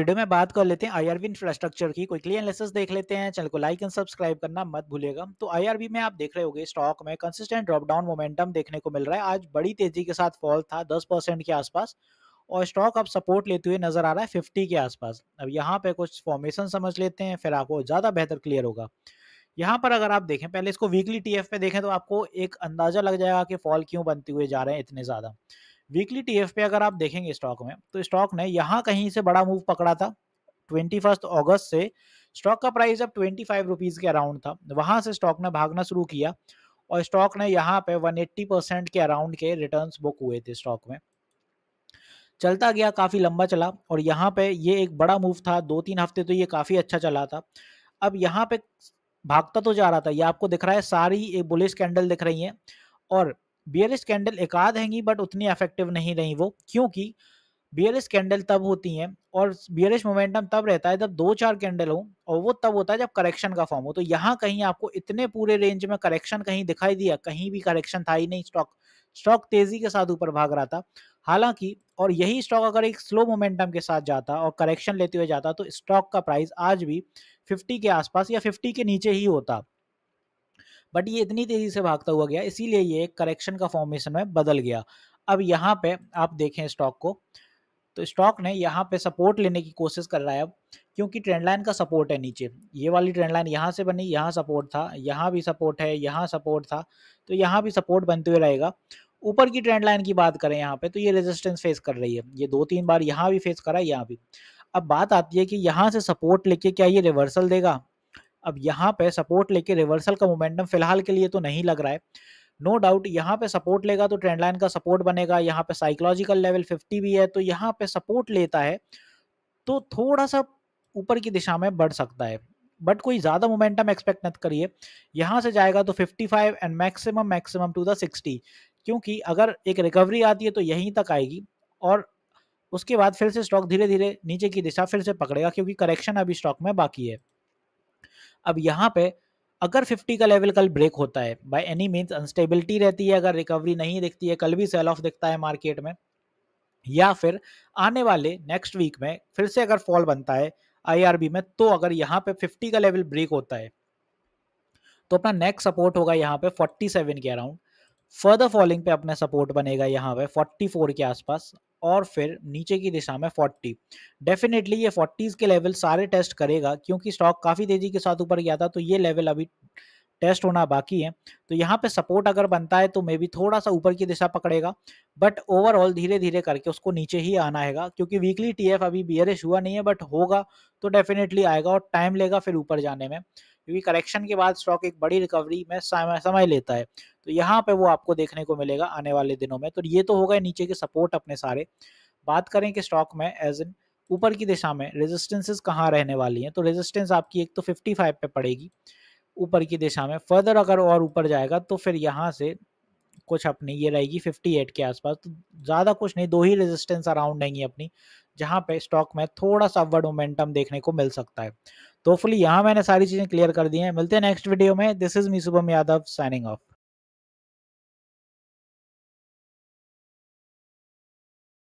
video में बात कर लेते हैं आईआरबी इंफ्रास्ट्रक्चर की क्विकली एनालिसिस देख लेते हैं चैनल को लाइक एंड सब्सक्राइब करना मत भूलिएगा तो आईआरबी में आप देख रहे होंगे स्टॉक में कंसिस्टेंट ड्रॉप डाउन मोमेंटम देखने को मिल रहा है आज बड़ी तेजी के साथ फॉल था दस परसेंट के आसपास और स्टॉक अब सपोर्ट लेते हुए नजर आ रहा है फिफ्टी के आसपास अब यहाँ पे कुछ फॉर्मेशन समझ लेते हैं फिर आपको ज्यादा बेहतर क्लियर होगा यहाँ पर अगर आप देखें पहले इसको वीकली टीएफ पे देखें तो आपको एक अंदाजा लग जाएगा कि फॉल क्यों बनते हुए जा रहे हैं इतने ज्यादा वीकली टीएफ पे अगर आप देखेंगे स्टॉक में तो स्टॉक ने यहाँ कहीं से बड़ा मूव पकड़ा था ट्वेंटी फर्स्ट अगस्त से स्टॉक का प्राइस अब ट्वेंटी फाइव रुपीज़ के अराउंड था वहां से स्टॉक ने भागना शुरू किया और स्टॉक ने यहाँ पे 180 परसेंट के अराउंड के रिटर्न्स बुक हुए थे स्टॉक में चलता गया काफ़ी लंबा चला और यहाँ पे ये एक बड़ा मूव था दो तीन हफ्ते तो ये काफ़ी अच्छा चला था अब यहाँ पे भागता तो जा रहा था ये आपको दिख रहा है सारी एक बुलिश कैंडल दिख रही है और बियलिस कैंडल एक आध हैंगी बट उतनी इफेक्टिव नहीं रही वो क्योंकि बियलिस कैंडल तब होती हैं और बियलिस मोमेंटम तब रहता है जब दो चार कैंडल हो और वो तब होता है जब करेक्शन का फॉर्म हो तो यहाँ कहीं आपको इतने पूरे रेंज में करेक्शन कहीं दिखाई दिया कहीं भी करेक्शन था ही नहीं स्टॉक स्टॉक तेजी के साथ ऊपर भाग रहा था हालांकि और यही स्टॉक अगर एक स्लो मोमेंटम के साथ जाता और करेक्शन लेते हुए जाता तो स्टॉक का प्राइस आज भी 50 के आसपास या 50 के नीचे ही होता बट ये इतनी तेज़ी से भागता हुआ गया इसीलिए ये करेक्शन का फॉर्मेशन में बदल गया अब यहाँ पे आप देखें स्टॉक को तो स्टॉक ने यहाँ पे सपोर्ट लेने की कोशिश कर रहा है अब क्योंकि ट्रेंड लाइन का सपोर्ट है नीचे ये वाली ट्रेंड लाइन यहाँ से बनी यहाँ सपोर्ट था यहाँ भी सपोर्ट है यहाँ सपोर्ट था तो यहाँ भी सपोर्ट बनते हुए रहेगा ऊपर की ट्रेंड लाइन की बात करें यहाँ पे तो ये रेजिस्टेंस फेस कर रही है ये दो तीन बार यहाँ भी फेस करा है यहाँ भी अब बात आती है कि यहाँ से सपोर्ट लेके क्या ये रिवर्सल देगा अब यहाँ पे सपोर्ट लेके रिवर्सल का मोमेंटम फिलहाल के लिए तो नहीं लग रहा है नो डाउट यहाँ पे सपोर्ट लेगा तो ट्रेंड लाइन का सपोर्ट बनेगा यहाँ पे साइकोलॉजिकल लेवल 50 भी है तो यहाँ पे सपोर्ट लेता है तो थोड़ा सा ऊपर की दिशा में बढ़ सकता है बट कोई ज़्यादा मोमेंटम एक्सपेक्ट मत करिए यहाँ से जाएगा तो 55 and maximum maximum to the 60 क्योंकि अगर एक रिकवरी आती है तो यहीं तक आएगी और उसके बाद फिर से स्टॉक धीरे धीरे नीचे की दिशा फिर से पकड़ेगा क्योंकि करेक्शन अभी स्टॉक में बाकी है अब यहाँ पे अगर 50 का लेवल कल ब्रेक होता है बाय एनी मीन्स अनस्टेबिलिटी रहती है अगर रिकवरी नहीं दिखती है कल भी सेल ऑफ दिखता है मार्केट में या फिर आने वाले नेक्स्ट वीक में फिर से अगर फॉल बनता है आई में तो अगर यहाँ पे 50 का लेवल ब्रेक होता है तो अपना नेक्स्ट सपोर्ट होगा यहाँ पे 47 के अराउंड फर्दर फॉलिंग पे अपना सपोर्ट बनेगा यहाँ पे 44 के आसपास और फिर नीचे की दिशा में 40 डेफिनेटली ये 40s के लेवल सारे टेस्ट करेगा क्योंकि स्टॉक काफ़ी तेज़ी के साथ ऊपर गया था तो ये लेवल अभी टेस्ट होना बाकी है तो यहाँ पे सपोर्ट अगर बनता है तो मे बी थोड़ा सा ऊपर की दिशा पकड़ेगा बट ओवरऑल धीरे धीरे करके उसको नीचे ही आना है क्योंकि वीकली एफ अभी बियरिश हुआ नहीं है बट होगा तो डेफिनेटली आएगा और टाइम लेगा फिर ऊपर जाने में क्योंकि करेक्शन के बाद स्टॉक एक बड़ी रिकवरी में समय लेता है तो यहाँ पे वो आपको देखने को मिलेगा आने वाले दिनों में तो ये तो होगा नीचे के सपोर्ट अपने सारे बात करें कि स्टॉक में एज इन ऊपर की दिशा में रेजिस्टेंसेज कहाँ रहने वाली हैं तो रेजिस्टेंस आपकी एक तो 55 पे पड़ेगी ऊपर की दिशा में फर्दर अगर और ऊपर जाएगा तो फिर यहाँ से कुछ अपनी ये रहेगी 58 के आसपास तो ज़्यादा कुछ नहीं दो ही रेजिस्टेंस अराउंड रहेंगी अपनी जहाँ पे स्टॉक में थोड़ा सा अपवर्ड मोमेंटम देखने को मिल सकता है तो फुली यहाँ मैंने सारी चीज़ें क्लियर कर दी हैं मिलते हैं नेक्स्ट वीडियो में this is me Shubham Yadav signing of